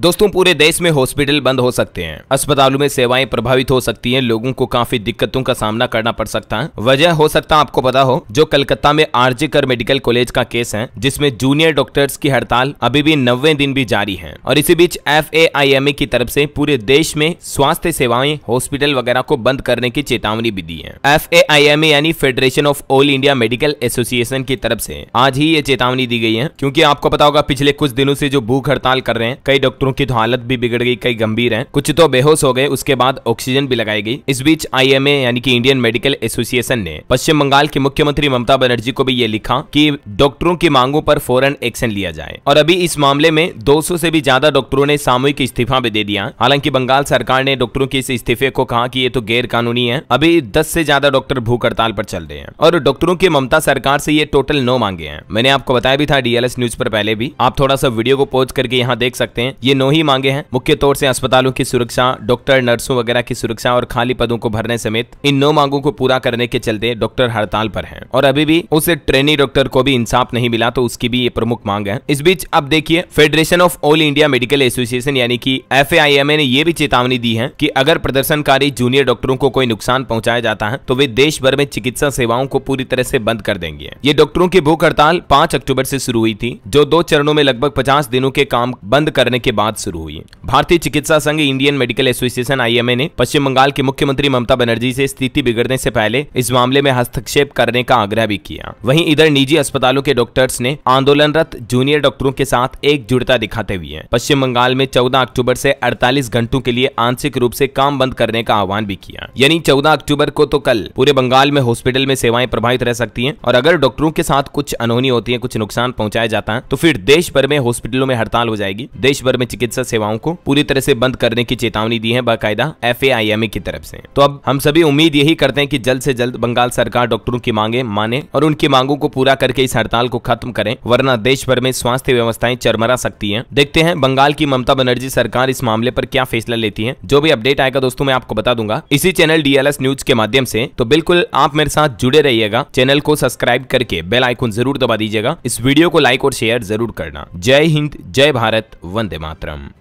दोस्तों पूरे देश में हॉस्पिटल बंद हो सकते हैं अस्पतालों में सेवाएं प्रभावित हो सकती हैं लोगों को काफी दिक्कतों का सामना करना पड़ सकता है वजह हो सकता है आपको पता हो जो कलकत्ता में आरजी कर मेडिकल कॉलेज का केस है जिसमें जूनियर डॉक्टर्स की हड़ताल अभी भी नब्बे दिन भी जारी है और इसी बीच एफ की तरफ ऐसी पूरे देश में स्वास्थ्य सेवाएं हॉस्पिटल वगैरह को बंद करने की चेतावनी भी दी है एफ यानी Federation of All India Medical Association की तरफ ऐसी आज ही ये चेतावनी दी गई है क्यूँकी आपको पता होगा पिछले कुछ दिनों से जो भूख हड़ताल कर रहे हैं कई डॉक्टर डॉक्टरों की तो हालत भी बिगड़ गई कई गंभीर है कुछ तो बेहोश हो गए उसके बाद ऑक्सीजन भी लगाई गई इस बीच आई यानी की इंडियन मेडिकल एसोसिएशन ने पश्चिम बंगाल की मुख्यमंत्री ममता बनर्जी को भी ये लिखा की डॉक्टरों की मांगों पर फौरन एक्शन लिया जाए और अभी इस मामले में दो से भी ज्यादा डॉक्टरों ने सामूहिक इस्तीफा भी दे दिया हालांकि बंगाल सरकार ने डॉक्टरों के इस इस्तीफे को कहा की ये तो गैर कानूनी है अभी दस से ज्यादा डॉक्टर भूख हड़ताल पर चल रहे हैं और डॉक्टरों की ममता सरकार से ये टोटल नौ मांगे हैं मैंने आपको बताया भी था डीएलएस न्यूज पर पहले भी आप थोड़ा सा वीडियो को पोज करके यहाँ देख सकते हैं ये नौ ही मांगे हैं मुख्य तौर से अस्पतालों की सुरक्षा डॉक्टर नर्सों वगैरह की सुरक्षा और खाली पदों को भरने समेत इन नौ मांगों को पूरा करने के चलते डॉक्टर हड़ताल पर है और अभी भी उस ट्रेनी डॉक्टर को भी इंसाफ नहीं मिला तो उसकी भी ये प्रमुख मांग है इस बीच अब देखिए Federation of All India Medical Association यानी कि एफ ने ये भी चेतावनी दी है कि अगर प्रदर्शनकारी जूनियर डॉक्टरों को कोई नुकसान पहुंचाया जाता है तो वे देश भर में चिकित्सा सेवाओं को पूरी तरह से बंद कर देंगे ये डॉक्टरों की भूख हड़ताल पांच अक्टूबर से शुरू हुई थी जो दो चरणों में लगभग पचास दिनों के काम बंद करने के बाद बाद शुरू हुई भारतीय चिकित्सा संघ इंडियन मेडिकल एसोसिएशन आईएमए ने पश्चिम बंगाल की मुख्यमंत्री ममता बनर्जी से स्थिति बिगड़ने से पहले इस मामले में हस्तक्षेप करने का आग्रह भी किया वहीं इधर निजी अस्पतालों के डॉक्टर्स ने आंदोलनरत जूनियर डॉक्टरों के साथ एकजुटता दिखाते हुए पश्चिम बंगाल में चौदह अक्टूबर से अड़तालीस घंटों के लिए आंशिक रूप से काम बंद करने का आह्वान भी किया यानी चौदह अक्टूबर को तो कल पूरे बंगाल में हॉस्पिटल में सेवाएं प्रभावित रह सकती है और अगर डॉक्टरों के साथ कुछ अनहोनी होती है कुछ नुकसान पहुंचाया जाता है तो फिर देश भर में हॉस्पिटलों में हड़ताल हो जाएगी देश भर में चिकित्सा सेवाओं को पूरी तरह से बंद करने की चेतावनी दी है बाकायदा एफ की तरफ से तो अब हम सभी उम्मीद यही करते हैं कि जल्द से जल्द बंगाल सरकार डॉक्टरों की मांगे माने और उनकी मांगों को पूरा करके इस हड़ताल को खत्म करें वरना देश भर में स्वास्थ्य व्यवस्थाएं चरमरा सकती है देखते हैं बंगाल की ममता बनर्जी सरकार इस मामले पर क्या फैसला लेती है जो भी अपडेट आएगा दोस्तों मैं आपको बता दूंगा इसी चैनल डीएलएस न्यूज के माध्यम से तो बिल्कुल आप मेरे साथ जुड़े रहिएगा चैनल को सब्सक्राइब करके बेल आइकन जरूर दबा दीजिएगा इस वीडियो को लाइक और शेयर जरूर करना जय हिंद जय भारत वंदे मात просмотром.